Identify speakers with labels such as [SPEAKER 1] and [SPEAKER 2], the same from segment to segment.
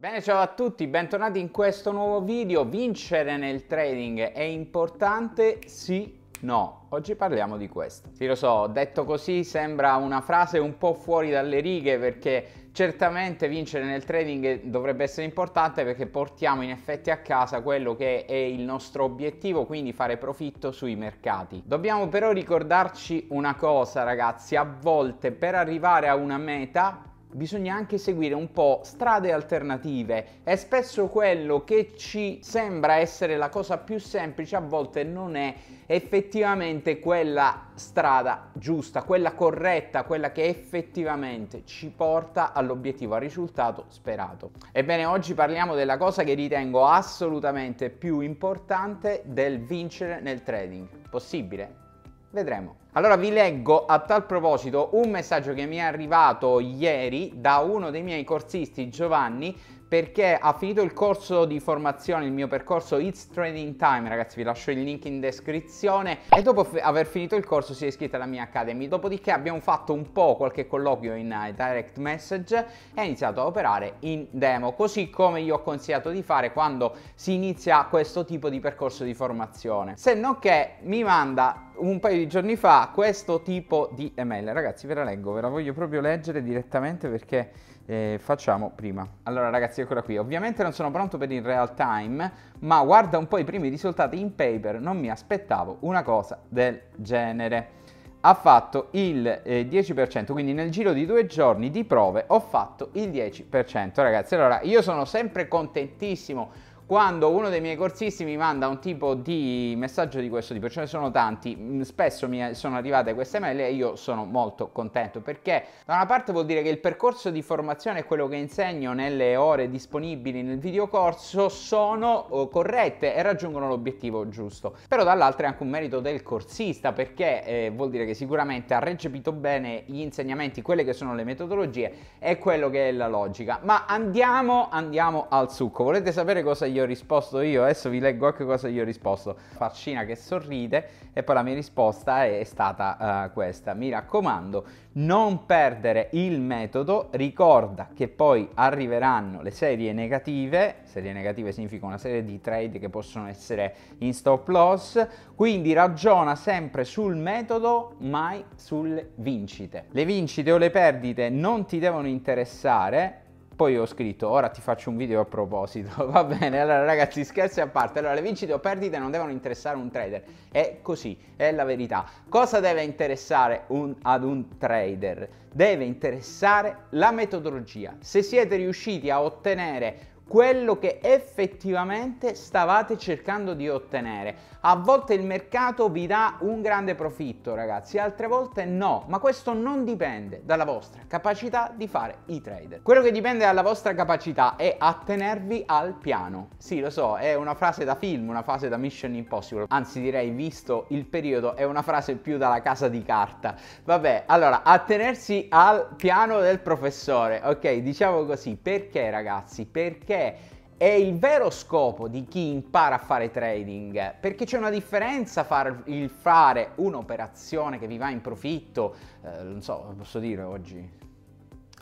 [SPEAKER 1] Bene, ciao a tutti, bentornati in questo nuovo video. Vincere nel trading è importante? Sì, no. Oggi parliamo di questo. Sì, lo so, detto così sembra una frase un po' fuori dalle righe perché certamente vincere nel trading dovrebbe essere importante perché portiamo in effetti a casa quello che è il nostro obiettivo, quindi fare profitto sui mercati. Dobbiamo però ricordarci una cosa, ragazzi, a volte per arrivare a una meta bisogna anche seguire un po' strade alternative. È spesso quello che ci sembra essere la cosa più semplice, a volte non è effettivamente quella strada giusta, quella corretta, quella che effettivamente ci porta all'obiettivo, al risultato sperato. Ebbene, oggi parliamo della cosa che ritengo assolutamente più importante del vincere nel trading. Possibile? Vedremo. Allora vi leggo a tal proposito un messaggio che mi è arrivato ieri da uno dei miei corsisti Giovanni perché ha finito il corso di formazione, il mio percorso It's Training Time, ragazzi vi lascio il link in descrizione e dopo aver finito il corso si è iscritta alla mia Academy, dopodiché abbiamo fatto un po' qualche colloquio in uh, direct message e ha iniziato a operare in demo, così come io ho consigliato di fare quando si inizia questo tipo di percorso di formazione, se non che mi manda un paio di giorni fa questo tipo di email, ragazzi ve la leggo, ve la voglio proprio leggere direttamente perché eh, facciamo prima. Allora ragazzi, eccola qui. Ovviamente non sono pronto per il real time, ma guarda un po' i primi risultati in paper, non mi aspettavo una cosa del genere. Ha fatto il eh, 10%, quindi nel giro di due giorni di prove ho fatto il 10%. Ragazzi, allora io sono sempre contentissimo quando uno dei miei corsisti mi manda un tipo di messaggio di questo tipo, ce ne sono tanti, mm, spesso mi sono arrivate queste mail e io sono molto contento perché da una parte vuol dire che il percorso di formazione e quello che insegno nelle ore disponibili nel videocorso sono oh, corrette e raggiungono l'obiettivo giusto, però dall'altra è anche un merito del corsista perché eh, vuol dire che sicuramente ha recepito bene gli insegnamenti, quelle che sono le metodologie e quello che è la logica. Ma andiamo, andiamo al succo, volete sapere cosa gli ho risposto io, adesso vi leggo anche cosa gli ho risposto. Faccina che sorride e poi la mia risposta è, stata uh, questa. Mi raccomando, non perdere il metodo, ricorda che poi arriveranno le serie negative, serie negative significa una serie di trade che possono essere in stop loss, quindi ragiona sempre sul metodo, mai sulle vincite. Le vincite o le perdite non ti devono interessare, poi ho scritto, ora ti faccio un video a proposito, va bene, allora ragazzi scherzi a parte, allora le vincite o perdite non devono interessare un trader, è così, è la verità. Cosa deve interessare un, ad un trader? Deve interessare la metodologia. Se siete riusciti a ottenere quello che effettivamente stavate cercando di ottenere. A volte il mercato vi dà un grande profitto, ragazzi, altre volte no, ma questo non dipende dalla vostra capacità di fare i trader. Quello che dipende dalla vostra capacità è attenervi al piano. Sì, lo so, è una frase da film, una frase da Mission Impossible, anzi direi visto il periodo è una frase più dalla casa di carta. Vabbè, allora, attenersi al piano del professore, ok? Diciamo così, perché ragazzi? Perché è il vero scopo di chi impara a fare trading, perché c'è una differenza far, il fare un'operazione che vi va in profitto, eh, non so, posso dire oggi,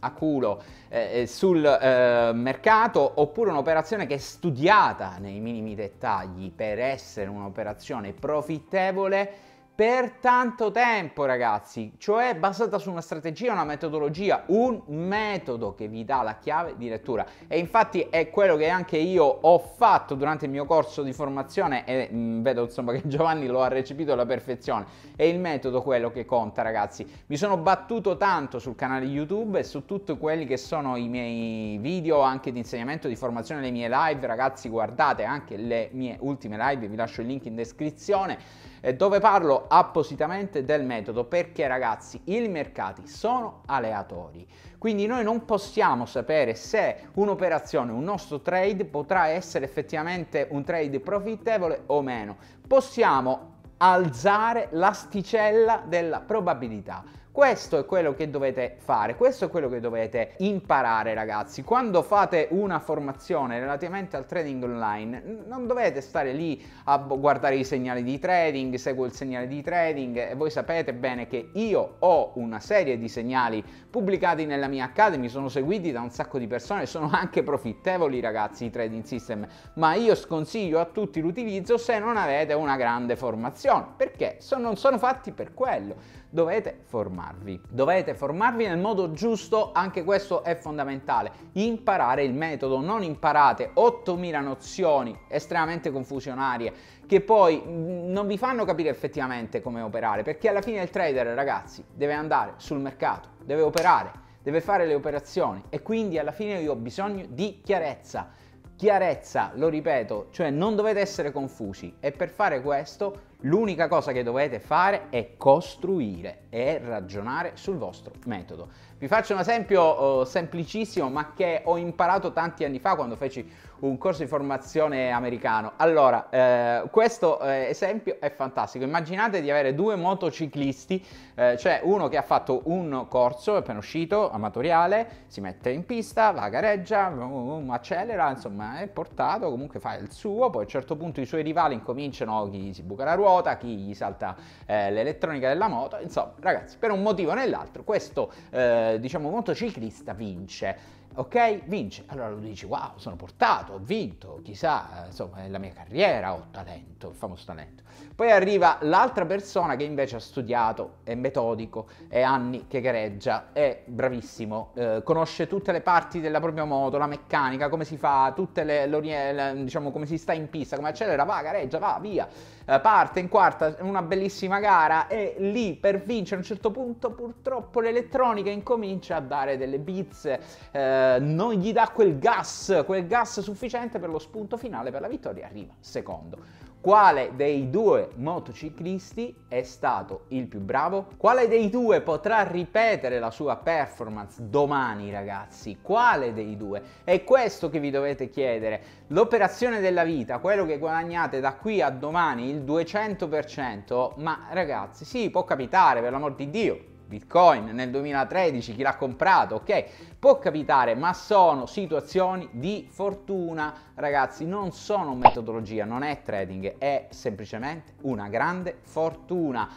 [SPEAKER 1] a culo eh, eh sul eh, mercato oppure un'operazione che è studiata nei minimi dettagli per essere un'operazione profittevole per tanto tempo, ragazzi, cioè basata su una strategia, una metodologia, un metodo che vi dà la chiave di lettura. E infatti è quello che anche io ho fatto durante il mio corso di formazione e mh, mm, vedo insomma che Giovanni lo ha recepito alla perfezione. È il metodo quello che conta, ragazzi. Mi sono battuto tanto sul canale YouTube e su tutti quelli che sono i miei video anche di insegnamento, di formazione, le mie live, ragazzi, guardate anche le mie ultime live, vi lascio il link in descrizione, eh, dove parlo appositamente del metodo perché ragazzi i mercati sono aleatori, quindi noi non possiamo sapere se un'operazione, un nostro trade potrà essere effettivamente un trade profittevole o meno. Possiamo alzare l'asticella della probabilità. Questo è quello che dovete fare, questo è quello che dovete imparare ragazzi. Quando fate una formazione relativamente al trading online, non dovete stare lì a guardare i segnali di trading, seguo il segnale di trading e voi sapete bene che io ho una serie di segnali pubblicati nella mia Academy, sono seguiti da un sacco di persone, sono anche profittevoli ragazzi i trading system, ma io sconsiglio a tutti l'utilizzo se non avete una grande formazione, perché non sono fatti per quello, dovete formarvi formarvi. Dovete formarvi nel modo giusto, anche questo è fondamentale. Imparare il metodo, non imparate 8000 nozioni estremamente confusionarie che poi mm, non vi fanno capire effettivamente come operare, perché alla fine il trader, ragazzi, deve andare sul mercato, deve operare, deve fare le operazioni e quindi alla fine io ho bisogno di chiarezza. Chiarezza, lo ripeto, cioè non dovete essere confusi e per fare questo L'unica cosa che dovete fare è costruire e ragionare sul vostro metodo. Vi faccio un esempio eh, semplicissimo ma che ho imparato tanti anni fa quando feci un corso di formazione americano. Allora, eh, questo eh, esempio è fantastico. Immaginate di avere due motociclisti, eh, cioè uno che ha fatto un corso, è appena uscito, amatoriale, si mette in pista, va, gareggia, um, accelera, insomma è portato, comunque fa il suo, poi a un certo punto i suoi rivali incominciano, chi si buca la ruota, ruota, chi gli salta eh, l'elettronica della moto, insomma ragazzi per un motivo o nell'altro questo eh, diciamo motociclista vince ok? Vince. Allora lui dici, wow, sono portato, ho vinto, chissà, eh, insomma, è la mia carriera, ho talento, il famoso talento. Poi arriva l'altra persona che invece ha studiato, è metodico, è anni che gareggia, è bravissimo, eh, conosce tutte le parti della propria moto, la meccanica, come si fa, tutte le, le diciamo, come si sta in pista, come accelera, va, gareggia, va, via, eh, parte in quarta, una bellissima gara e lì per vincere a un certo punto purtroppo l'elettronica incomincia a dare delle bizze, eh, eh, non gli dà quel gas, quel gas sufficiente per lo spunto finale per la vittoria, arriva secondo. Quale dei due motociclisti è stato il più bravo? Quale dei due potrà ripetere la sua performance domani, ragazzi? Quale dei due? È questo che vi dovete chiedere. L'operazione della vita, quello che guadagnate da qui a domani, il 200%, ma ragazzi, sì, può capitare, per l'amor di Dio, Bitcoin nel 2013, chi l'ha comprato, ok? Può capitare, ma sono situazioni di fortuna, ragazzi, non sono metodologia, non è trading, è semplicemente una grande fortuna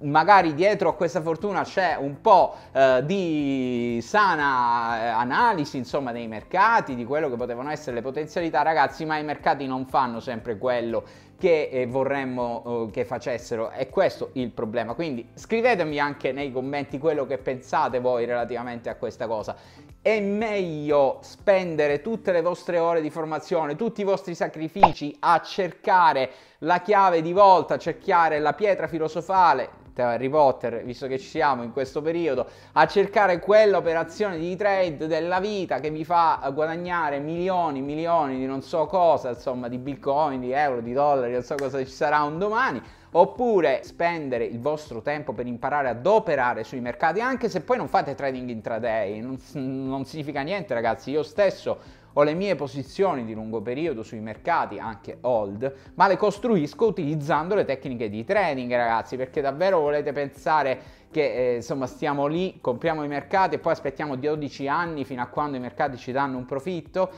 [SPEAKER 1] magari dietro a questa fortuna c'è un po' eh, di sana eh, analisi insomma dei mercati, di quello che potevano essere le potenzialità, ragazzi, ma i mercati non fanno sempre quello che eh, vorremmo eh, che facessero. È questo il problema. Quindi scrivetemi anche nei commenti quello che pensate voi relativamente a questa cosa. È meglio spendere tutte le vostre ore di formazione, tutti i vostri sacrifici a cercare la chiave di volta, a cercare la pietra filosofale, Harry Potter, visto che ci siamo in questo periodo, a cercare quell'operazione di trade della vita che vi fa guadagnare milioni, e milioni di non so cosa, insomma, di bitcoin, di euro, di dollari, non so cosa ci sarà un domani oppure spendere il vostro tempo per imparare ad operare sui mercati, anche se poi non fate trading intraday, non, non significa niente ragazzi, io stesso ho le mie posizioni di lungo periodo sui mercati, anche hold, ma le costruisco utilizzando le tecniche di trading, ragazzi, perché davvero volete pensare che eh, insomma stiamo lì, compriamo i mercati e poi aspettiamo 12 anni fino a quando i mercati ci danno un profitto,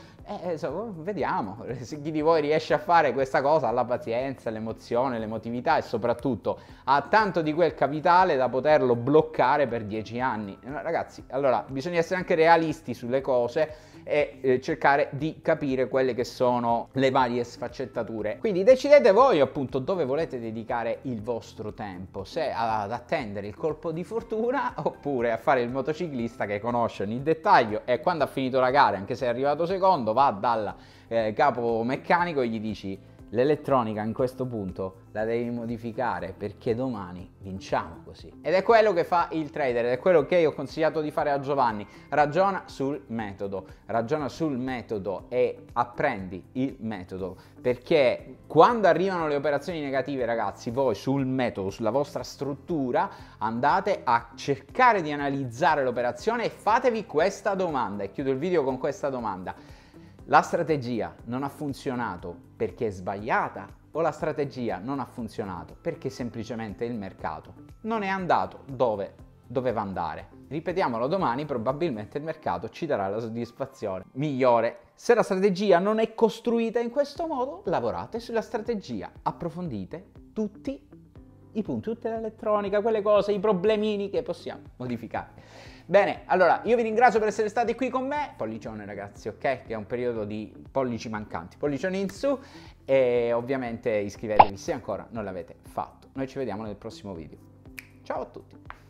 [SPEAKER 1] eh, insomma, eh, oh, vediamo se chi di voi riesce a fare questa cosa ha la pazienza, l'emozione, l'emotività e soprattutto ha tanto di quel capitale da poterlo bloccare per 10 anni. Eh, ragazzi, allora bisogna essere anche realisti sulle cose e eh, cercare di capire quelle che sono le varie sfaccettature. Quindi decidete voi appunto dove volete dedicare il vostro tempo, se ad attendere il colpo colpo di fortuna oppure a fare il motociclista che conosce ogni dettaglio e quando ha finito la gara, anche se è arrivato secondo, va dal eh, capo meccanico e gli dici L'elettronica in questo punto la devi modificare perché domani vinciamo così. Ed è quello che fa il trader, ed è quello che io ho consigliato di fare a Giovanni. Ragiona sul metodo, ragiona sul metodo e apprendi il metodo. Perché quando arrivano le operazioni negative, ragazzi, voi sul metodo, sulla vostra struttura, andate a cercare di analizzare l'operazione e fatevi questa domanda. E chiudo il video con questa domanda la strategia non ha funzionato perché è sbagliata o la strategia non ha funzionato perché semplicemente il mercato non è andato dove doveva andare. Ripetiamolo domani, probabilmente il mercato ci darà la soddisfazione migliore. Se la strategia non è costruita in questo modo, lavorate sulla strategia, approfondite tutti i punti, tutta l'elettronica, quelle cose, i problemini che possiamo modificare. Bene, allora io vi ringrazio per essere stati qui con me, pollicione ragazzi, ok? Che è un periodo di pollici mancanti, pollicione in su e ovviamente iscrivetevi se ancora non l'avete fatto. Noi ci vediamo nel prossimo video. Ciao a tutti!